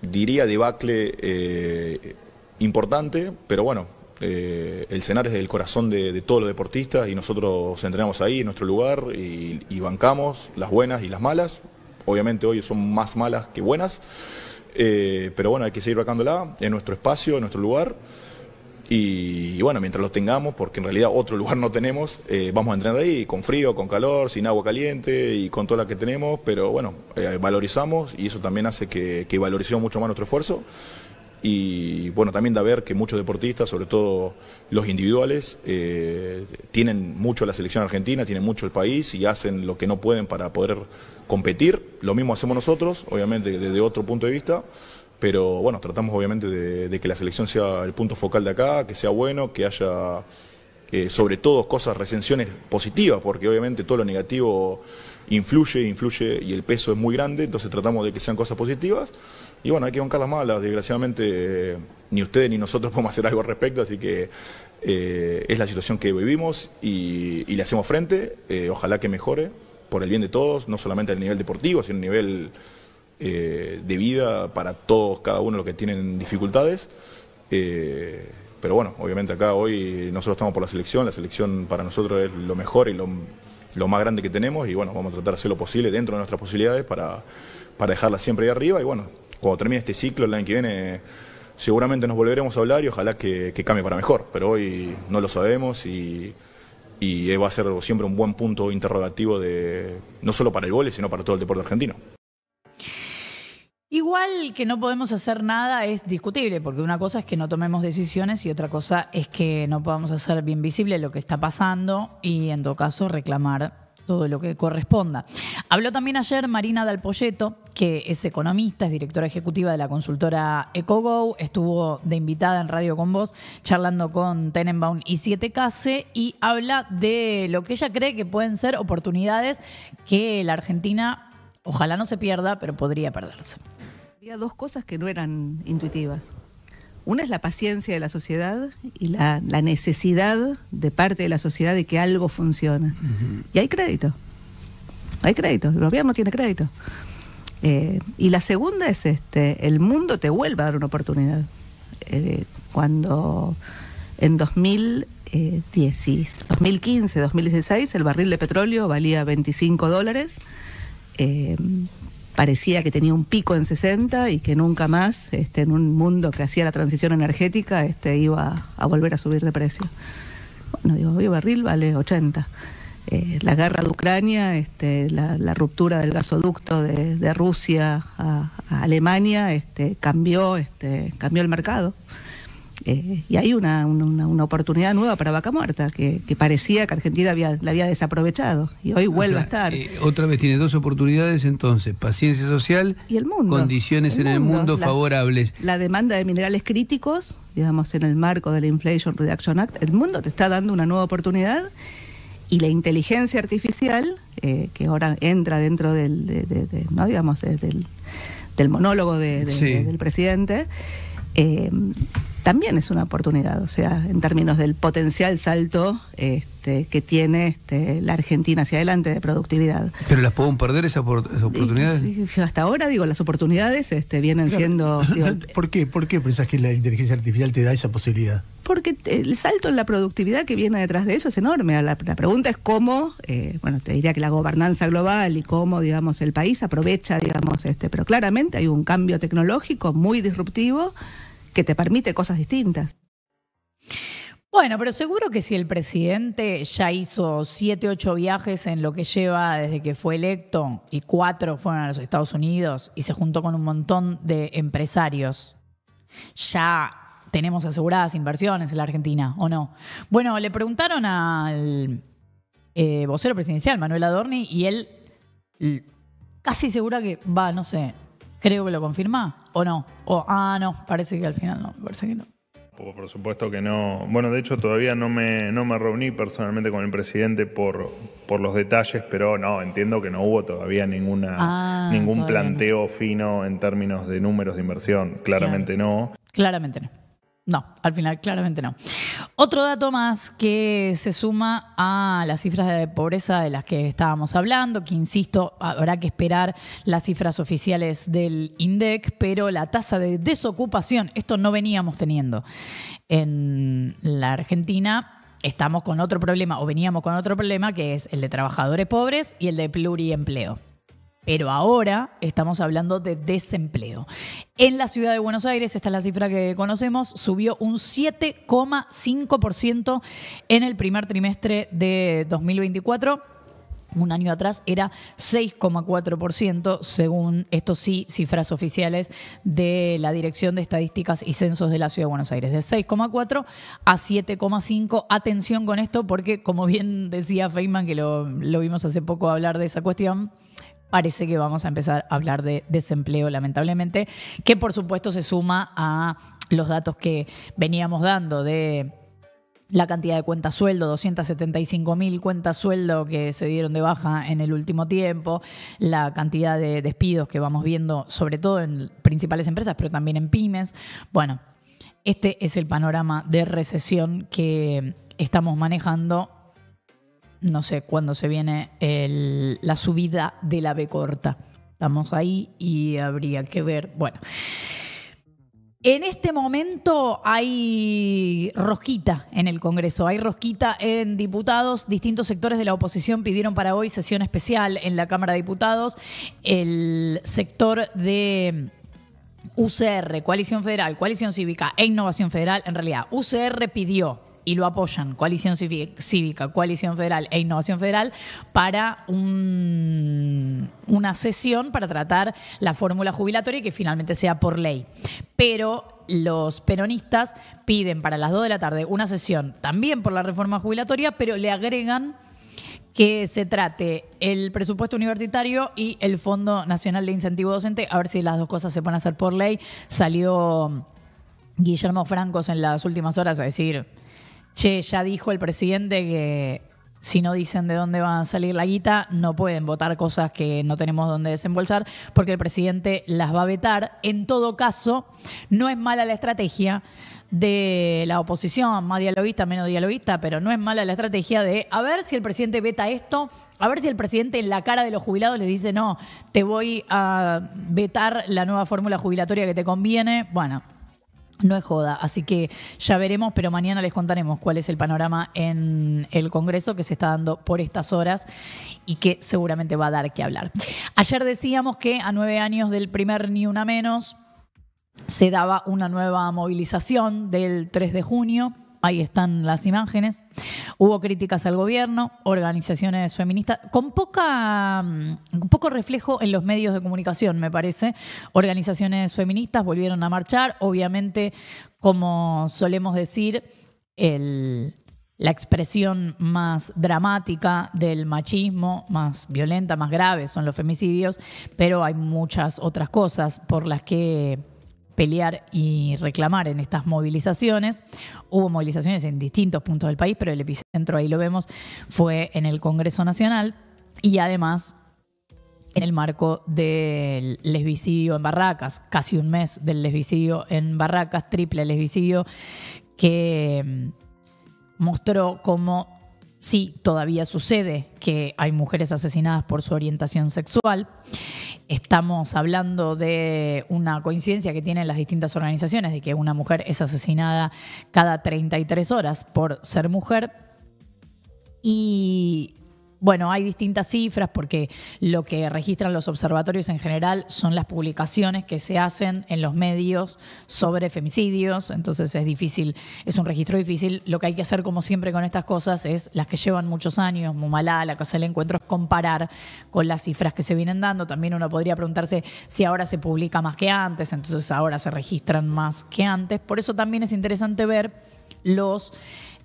diría, debacle importante, pero bueno, el cenar es el corazón de, todos los deportistas y nosotros entrenamos ahí, en nuestro lugar, y bancamos las buenas y las malas, obviamente hoy son más malas que buenas, eh, pero bueno, hay que seguir vacándola en nuestro espacio, en nuestro lugar. Y, bueno, mientras lo tengamos, porque en realidad otro (laughs) lugar no tenemos, eh, vamos a entrenar ahí con frío, con calor, sin agua caliente y con toda la que tenemos, pero bueno, eh, valorizamos y eso también hace que, que valoricemos mucho más nuestro esfuerzo y bueno, también da ver que muchos deportistas, sobre todo los individuales, eh, tienen mucho la selección argentina, tienen mucho el país y hacen lo que no pueden para poder competir. Lo mismo hacemos nosotros, obviamente desde otro punto de vista, pero bueno, tratamos obviamente de, que la selección sea el punto focal de acá, que sea bueno, que haya eh, sobre todo cosas, recensiones positivas, porque obviamente todo lo negativo influye, influye y el peso es muy grande, entonces tratamos de que sean cosas positivas. Y bueno, hay que bancar las malas, desgraciadamente eh, ni ustedes ni nosotros (laughs) podemos hacer algo al respecto, así que eh, es la situación que vivimos y, le hacemos frente, eh, ojalá que mejore por el bien de todos, no solamente a nivel deportivo, sino a nivel de vida para todos, cada uno los que tienen dificultades. pero bueno, obviamente acá hoy nosotros estamos por la selección, la selección para nosotros es lo mejor y lo, más grande que tenemos y bueno, vamos a tratar de hacer lo posible dentro de nuestras posibilidades para, para dejarla siempre ahí arriba y bueno, cuando termine este ciclo, el año que viene, seguramente nos volveremos a hablar y ojalá que, cambie para mejor. Pero hoy no lo sabemos y, va a ser siempre un buen punto interrogativo de no solo para el vole, sino para todo el deporte argentino. Igual que no podemos hacer nada es discutible, porque una cosa es que no tomemos decisiones y otra cosa es que no podamos hacer bien visible lo que está pasando y en todo caso reclamar todo lo que corresponda. Habló también ayer Marina Dalpolleto, que es economista, es directora ejecutiva de la consultora EcoGo, estuvo de invitada en Radio con Vos, charlando con Tenenbaum y 7KC, y habla de lo que ella cree que pueden ser oportunidades que la Argentina, ojalá no se pierda, pero podría perderse. Había dos cosas que no eran intuitivas. Una es la paciencia de la sociedad y la, necesidad de parte de la sociedad de que algo funcione. Y hay crédito. Hay crédito. El gobierno tiene crédito. Eh, y la segunda es este, el mundo te vuelve a dar una oportunidad. Eh, cuando en 2015, 2016 el barril de petróleo valía 25 dólares, eh, parecía que tenía un pico en 60 y que nunca más, este, en un mundo que hacía la transición energética, este, iba a volver a subir de precio. Bueno, digo, hoy barril vale 80. Eh, la guerra de Ucrania, este, la, ruptura del gasoducto de, Rusia a, Alemania, este, cambió, este, cambió el mercado. Eh, y hay una, oportunidad nueva para Vaca Muerta, que, que parecía que Argentina había, la había desaprovechado y hoy vuelve a estar. Eh, otra vez tiene dos oportunidades entonces, paciencia social y Condiciones en el mundo favorables. La demanda de minerales críticos, digamos, en el marco del Inflation Reduction Act, el mundo te está dando una nueva oportunidad y la inteligencia artificial, eh, que ahora entra dentro del, de, ¿no? digamos, del, del monólogo del presidente, también es una oportunidad, o sea, en términos del potencial salto este, que tiene este, la Argentina hacia adelante de productividad. Pero las podemos perder esas, oportunidades. hasta ahora digo, las oportunidades este, vienen siendo. (laughs) ¿Por qué? ¿Por qué pensás que la inteligencia artificial te da esa posibilidad? Porque el salto en la productividad que viene detrás de eso es enorme. La, pregunta es cómo, eh, bueno, te diría que la gobernanza global y cómo, digamos, el país aprovecha, digamos, este, pero claramente hay un cambio tecnológico muy disruptivo que te permite cosas distintas. Bueno, pero seguro que si el presidente ya hizo siete, ocho viajes en lo que lleva desde que fue electo y cuatro fueron a los Estados Unidos y se juntó con un montón de empresarios, ya tenemos aseguradas inversiones en la Argentina, ¿o no? Bueno, le preguntaron al eh, vocero presidencial, Manuel Adorni, y él casi segura que va, no sé, Creo que lo confirma, ¿o no? O, ah, no, parece que al final no, parece que no. Por supuesto que no. Bueno, de hecho todavía no me, no me reuní personalmente con el presidente por, por los detalles, pero no, entiendo que no hubo todavía ninguna, ah, ningún planteo fino en términos de números de inversión. Claramente no. Claramente no. No, al final claramente no. Otro dato más que se suma a las cifras de pobreza de las que estábamos hablando, que insisto, habrá que esperar las cifras oficiales del INDEC, pero la tasa de desocupación, esto no veníamos teniendo en la Argentina, estamos con otro problema o veníamos con otro problema que es el de trabajadores pobres y el de pluriempleo. Pero ahora estamos hablando de desempleo. En la ciudad de Buenos Aires, esta es la cifra que conocemos, subió un 7,5% en el primer trimestre de 2024 un año atrás era 6,4%, según estos sí cifras oficiales de la Dirección de Estadísticas y Censos de la Ciudad de Buenos Aires, de 6,4 a 7,5. Atención con esto porque, como bien decía Feynman, que lo vimos hace poco hablar de esa cuestión, parece que vamos a empezar a hablar de desempleo, lamentablemente, que por supuesto se suma a los datos que veníamos dando de la cantidad de cuentas sueldo, 275 mil cuentas sueldo que se dieron de baja en el último tiempo, la cantidad de despidos que vamos viendo, sobre todo en principales empresas, pero también en pymes. Bueno, este es el panorama de recesión que estamos manejando no sé cuándo se viene la subida de la B corta. Estamos ahí y habría que ver. Bueno. En este momento hay rosquita en el Congreso, hay rosquita en diputados, distintos sectores de la oposición pidieron para hoy sesión especial en la Cámara de Diputados, el sector de UCR, Coalición Federal, Coalición Cívica e Innovación Federal, en realidad, UCR pidió y lo apoyan Coalición Cívica, Coalición Federal e Innovación Federal para una sesión para tratar la fórmula jubilatoria y que finalmente sea por ley. Pero los peronistas piden para las 2 de la tarde una sesión también por la reforma jubilatoria, pero le agregan que se trate el presupuesto universitario y el Fondo Nacional de Incentivo Docente, a ver si las dos cosas se pueden hacer por ley. Salió Guillermo Francos en las últimas horas a decir, che, ya dijo el presidente que si no dicen de dónde va a salir la guita, no pueden votar cosas que no tenemos dónde desembolsar, porque el presidente las va a vetar. En todo caso, no es mala la estrategia de la oposición, más dialoguista, menos dialoguista, pero no es mala la estrategia de a ver si el presidente veta esto, a ver si el presidente en la cara de los jubilados le dice, no, te voy a vetar la nueva fórmula jubilatoria que te conviene. Bueno, no es joda, así que ya veremos, pero mañana les contaremos cuál es el panorama en el Congreso que se está dando por estas horas y que seguramente va a dar que hablar. Ayer decíamos que a nueve años del primer Ni Una Menos se daba una nueva movilización del 3 de junio ahí están las imágenes. Hubo críticas al gobierno, organizaciones feministas, con poca, mm, poco reflejo en los medios de comunicación, me parece. Organizaciones feministas volvieron a marchar, obviamente, como solemos decir, la expresión más dramática del machismo, más violenta, más grave, son los femicidios, pero hay muchas otras cosas por las que pelear y reclamar en estas movilizaciones. Hubo movilizaciones en distintos puntos del país, pero el epicentro, ahí lo vemos, fue en el Congreso Nacional y además en el marco del lesbicidio en Barracas, casi un mes del lesbicidio en Barracas, triple lesbicidio, que mm, mostró cómo sí, todavía sucede que hay mujeres asesinadas por su orientación sexual. Estamos hablando de una coincidencia que tienen las distintas organizaciones, de que una mujer es asesinada cada 33 horas por ser mujer. Y bueno, hay distintas cifras porque lo que registran los observatorios en general son las publicaciones que se hacen en los medios sobre femicidios, entonces es difícil, es un registro difícil. Lo que hay que hacer, como siempre con estas cosas, es las que llevan muchos años, Mumalá, la Casa del Encuentro, es comparar con las cifras que se vienen dando. También uno podría preguntarse si ahora se publica más que antes, entonces ahora se registran más que antes. Por eso también es interesante ver los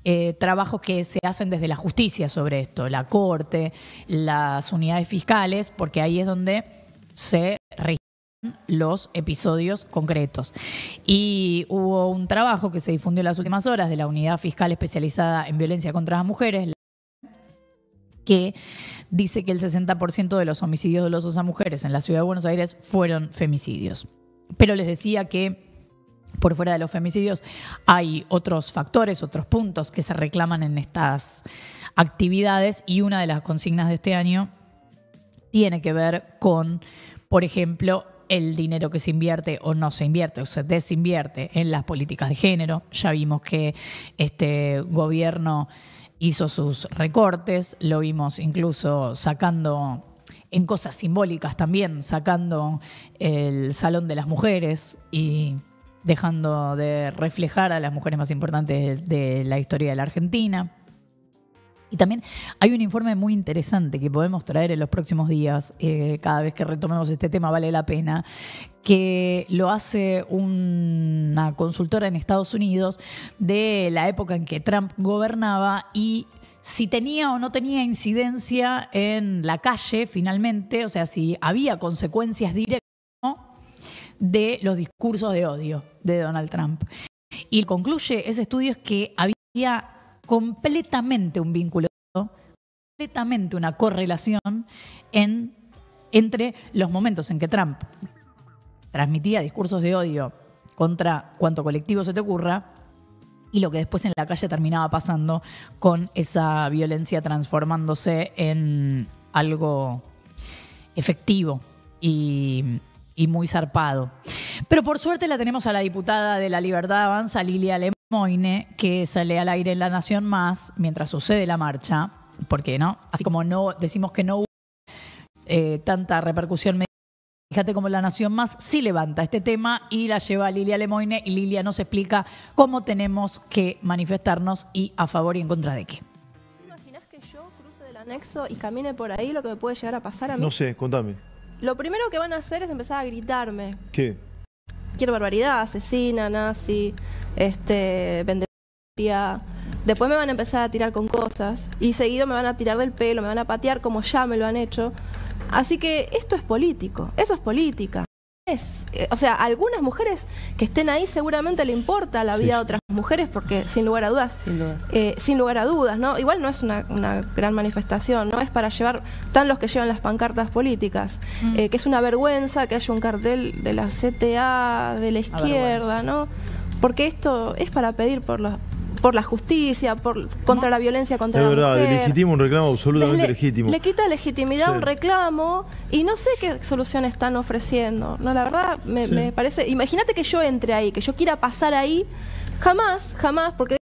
eh, trabajos que se hacen desde la justicia sobre esto, la corte, las unidades fiscales, porque ahí es donde se registran los episodios concretos. Y hubo un trabajo que se difundió en las últimas horas de la Unidad Fiscal Especializada en Violencia contra las Mujeres, que dice que el 60% de los homicidios dolosos a mujeres en la ciudad de Buenos Aires fueron femicidios. Pero les decía que por fuera de los femicidios, hay otros factores, otros puntos que se reclaman en estas actividades y una de las consignas de este año tiene que ver con, por ejemplo, el dinero que se invierte o no se invierte o se desinvierte en las políticas de género. Ya vimos que este gobierno hizo sus recortes, lo vimos incluso sacando en cosas simbólicas también, sacando el Salón de las Mujeres y dejando de reflejar a las mujeres más importantes de, la historia de la Argentina. Y también hay un informe muy interesante que podemos traer en los próximos días, eh, cada vez que retomemos este tema vale la pena, que lo hace una consultora en Estados Unidos de la época en que Trump gobernaba y si tenía o no tenía incidencia en la calle finalmente, o sea, si había consecuencias directas de los discursos de odio de Donald Trump. Y concluye ese estudio es que había completamente un vínculo, completamente una correlación en, entre los momentos en que Trump transmitía discursos de odio contra cuanto colectivo se te ocurra y lo que después en la calle terminaba pasando con esa violencia transformándose en algo efectivo y y muy zarpado. Pero por suerte la tenemos a la diputada de la Libertad Avanza, Lilia Lemoine, que sale al aire en La Nación Más mientras sucede la marcha, porque no, así como no decimos que no hubo eh, tanta repercusión mediática, fíjate como La Nación Más sí levanta este tema y la lleva a Lilia Lemoine y Lilia nos explica cómo tenemos que manifestarnos y a favor y en contra de qué. ¿Imaginas que yo cruce del anexo y camine por ahí lo que me puede llegar a pasar a mí? No sé, contame. Lo primero que van a hacer es empezar a gritarme. ¿Qué? Quiero barbaridad, asesina, nazi, este, vendería. Después me van a empezar a tirar con cosas y seguido me van a tirar del pelo, me van a patear como ya me lo han hecho. Así que esto es político, eso es política. Eh, o sea, algunas mujeres que estén ahí seguramente le importa la vida a otras mujeres porque sin lugar a dudas, sin, eh, lugar a dudas, ¿no? Igual no es una, gran manifestación, no es para llevar tan los que llevan las pancartas políticas, mm. eh, que es una vergüenza que haya un cartel de la CTA, de la izquierda, ¿no? Porque esto es para pedir por la por la justicia, por contra la violencia contra la verdad, mujer. legítimo un reclamo absolutamente legítimo. Le quita legitimidad un reclamo y no sé qué solución están ofreciendo. No, la verdad me, me parece, imagínate que yo entre ahí, que yo quiera pasar ahí, jamás, jamás, porque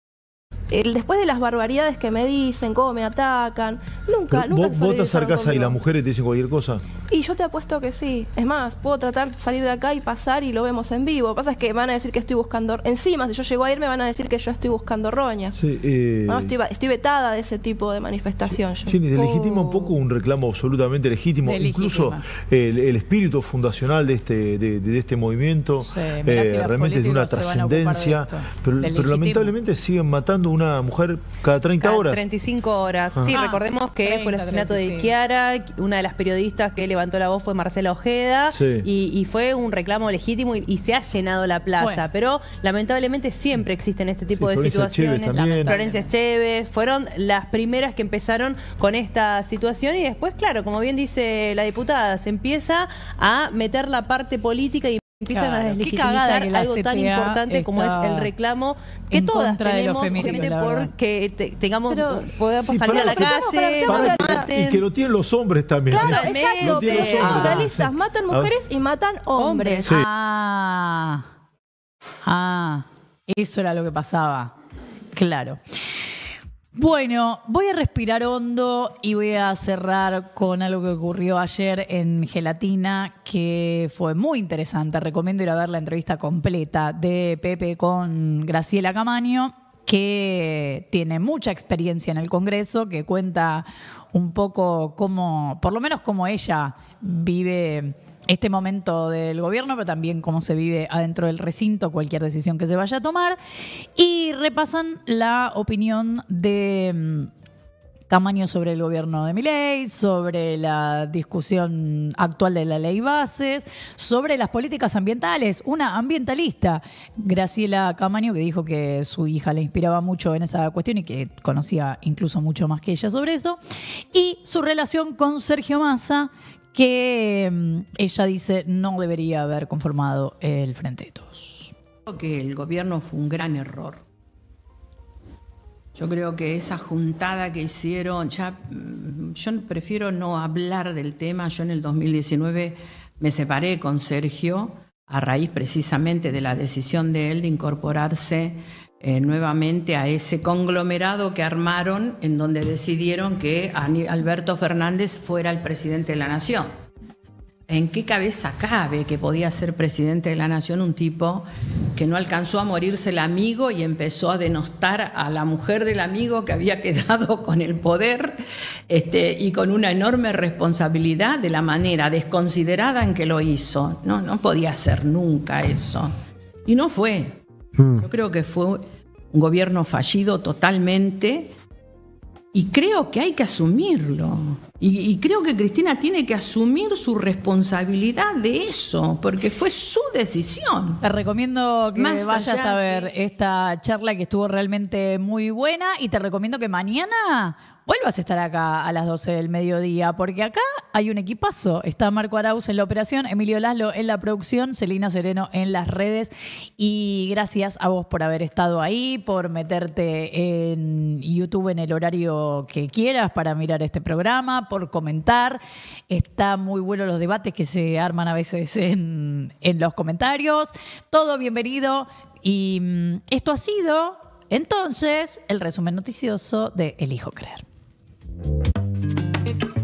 después de las barbaridades que me dicen, cómo me atacan, nunca, nunca... ¿Vos, te casa y las mujeres te dicen cualquier cosa? Y yo te apuesto que sí. Es más, puedo tratar de salir de acá y pasar y lo vemos en vivo. Lo que pasa es que van a decir que estoy buscando... Encima, si yo llego a ir, me van a decir que yo estoy buscando roña. Eh, no, estoy, vetada de ese tipo de manifestación. Sí, y oh. legitima un poco un reclamo absolutamente legítimo. Incluso el, espíritu fundacional de este, de, este movimiento sí, eh, realmente es de una trascendencia. Pero, lamentablemente siguen matando una mujer cada 30 cada horas. 35 horas. Ah. Sí, recordemos que ah, fue el asesinato de sí. Kiara, una de las periodistas que levantó la voz fue Marcela Ojeda, y, fue un reclamo legítimo y, se ha llenado la plaza. Pero lamentablemente siempre existen este tipo de situaciones. Florencia Chévez, fueron las primeras que empezaron con esta situación y después, claro, como bien dice la diputada, se empieza a meter la parte política y empiezan a deslegitimizar algo tan importante como es el reclamo que todas tenemos, obviamente porque tengamos salir a la calle, y que lo tienen los hombres también. Claro, exacto, ah, matan mujeres y matan hombres. Ah, ah, eso era lo que pasaba. Claro. Bueno, voy a respirar hondo y voy a cerrar con algo que ocurrió ayer en Gelatina, que fue muy interesante. Recomiendo ir a ver la entrevista completa de Pepe con Graciela Camaño, que tiene mucha experiencia en el Congreso, que cuenta un poco cómo, por lo menos cómo ella vive este momento del gobierno, pero también cómo se vive adentro del recinto cualquier decisión que se vaya a tomar. Y repasan la opinión de mm, Camaño sobre el gobierno de Miley, sobre la discusión actual de la ley bases, sobre las políticas ambientales. Una ambientalista, Graciela Camaño, que dijo que su hija le inspiraba mucho en esa cuestión y que conocía incluso mucho más que ella sobre eso. Y su relación con Sergio Massa, que mm, ella dice no debería haber conformado el Frente de Todos. Creo que el gobierno fue un gran error. Yo creo que esa juntada que hicieron, ya, mm, yo prefiero no hablar del tema. Yo en el 2019 me separé con Sergio a raíz precisamente de la decisión de él de incorporarse eh, nuevamente a ese conglomerado que armaron en donde decidieron que Alberto Fernández fuera el presidente de la nación. ¿En qué cabeza cabe que podía ser presidente de la nación un tipo que no alcanzó a morirse el amigo y empezó a denostar a la mujer del amigo que había quedado (laughs) con el poder este, y con una enorme responsabilidad de la manera desconsiderada en que lo hizo? No, no podía ser nunca eso. Y no fue. Mm. Yo creo que fue un gobierno fallido totalmente y creo que hay que asumirlo. Y, creo que Cristina tiene que asumir su responsabilidad de eso, porque fue su decisión. Te recomiendo que vayas a ver esta charla que estuvo realmente muy buena y te recomiendo que mañana vuelvas a estar acá a las 12 del mediodía, porque acá hay un equipazo. Está Marco Arauz en la operación, Emilio Laslo en la producción, Celina Sereno en las redes. Y gracias a vos por haber estado ahí, por meterte en YouTube en el horario que quieras para mirar este programa, por comentar. Está muy bueno los debates que se arman a veces en, los comentarios. Todo bienvenido. Y mm, esto ha sido entonces el resumen noticioso de Elijo Creer. Thank you.